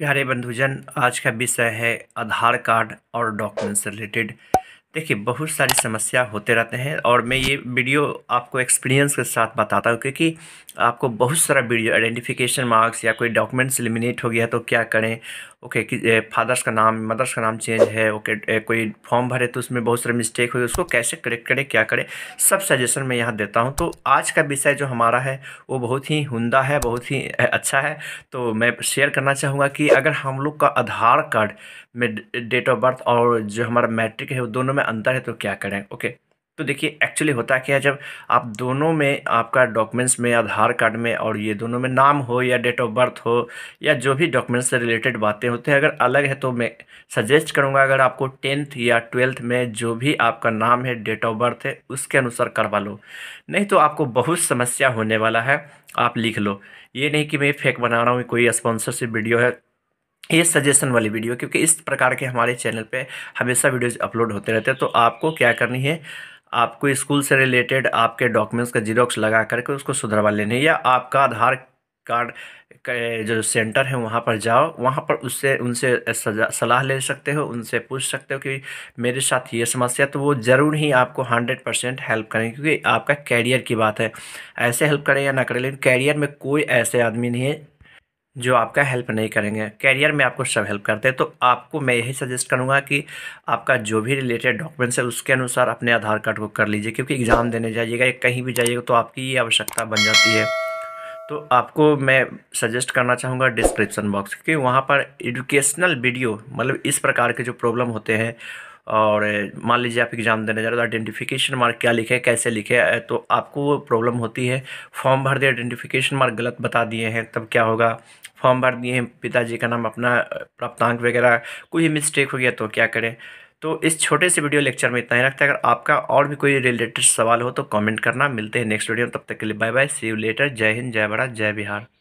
प्यारे बंधुजन आज का विषय है आधार कार्ड और डॉक्यूमेंट्स रिलेटेड देखिए बहुत सारी समस्या होते रहते हैं और मैं ये वीडियो आपको एक्सपीरियंस के साथ बताता हूँ क्योंकि आपको बहुत सारा वीडियो आइडेंटिफिकेशन मार्क्स या कोई डॉक्यूमेंट्स एलिमिनेट हो गया तो क्या करें ओके कि फादर्स eh, का नाम मदर्स का नाम चेंज है ओके eh, कोई फॉर्म भरे तो उसमें बहुत सारे मिस्टेक हुए उसको कैसे करेक्ट करें क्या करें सब सजेशन मैं यहाँ देता हूँ तो आज का विषय जो हमारा है वो बहुत ही हुंदा है बहुत ही eh, अच्छा है तो मैं शेयर करना चाहूँगा कि अगर हम लोग का आधार कार्ड में डेट ऑफ बर्थ और जो हमारा मैट्रिक है वो दोनों में अंतर है तो क्या करें ओके तो देखिए एक्चुअली होता क्या है जब आप दोनों में आपका डॉक्यूमेंट्स में आधार कार्ड में और ये दोनों में नाम हो या डेट ऑफ बर्थ हो या जो भी डॉक्यूमेंट्स से रिलेटेड बातें होते हैं अगर अलग है तो मैं सजेस्ट करूँगा अगर आपको टेंथ या ट्वेल्थ में जो भी आपका नाम है डेट ऑफ बर्थ है उसके अनुसार करवा लो नहीं तो आपको बहुत समस्या होने वाला है आप लिख लो ये नहीं कि मैं फेक बना रहा हूँ कोई स्पॉन्सरशिप वीडियो है ये सजेशन वाली वीडियो क्योंकि इस प्रकार के हमारे चैनल पे हमेशा वीडियोज अपलोड होते रहते हैं तो आपको क्या करनी है आपको स्कूल से रिलेटेड आपके डॉक्यूमेंट्स का जीरोक्स लगा करके उसको सुधरवा लेने या आपका आधार कार्ड का जो सेंटर है वहाँ पर जाओ वहाँ पर उससे उनसे सलाह ले सकते हो उनसे पूछ सकते हो कि मेरे साथ ये समस्या तो वो ज़रूर ही आपको हंड्रेड परसेंट हेल्प करेंगे क्योंकि आपका कैरियर की बात है ऐसे हेल्प करें या ना करें लेकिन कैरियर में कोई ऐसे आदमी नहीं है जो आपका हेल्प नहीं करेंगे कैरियर में आपको सब हेल्प करते हैं तो आपको मैं यही सजेस्ट करूँगा कि आपका जो भी रिलेटेड डॉक्यूमेंट्स है उसके अनुसार अपने आधार कार्ड को कर लीजिए क्योंकि एग्ज़ाम देने जाइएगा या कहीं भी जाइएगा तो आपकी ये आवश्यकता बन जाती है तो आपको मैं सजेस्ट करना चाहूँगा डिस्क्रिप्सन बॉक्स क्योंकि वहाँ पर एजुकेशनल वीडियो मतलब इस प्रकार के जो प्रॉब्लम होते हैं और मान लीजिए आप एग्ज़ाम देने जा रहे हो आइडेंटिफिकेशन तो मार्क क्या लिखे कैसे लिखे तो आपको वो प्रॉब्लम होती है फॉर्म भर दिए आइडेंटिफिकेशन मार्क गलत बता दिए हैं तब क्या होगा फॉर्म भर दिए हैं पिताजी का नाम अपना प्राप्तांक वगैरह कोई मिस्टेक हो गया तो क्या करें तो इस छोटे से वीडियो लेक्चर में इतना ही रखते हैं अगर आपका और भी कोई रिलेटेड सवाल हो तो कॉमेंट करना मिलते हैं नेक्स्ट वीडियो में तब तक के लिए bye bye see you later जय हिंद जय भारत जय बिहार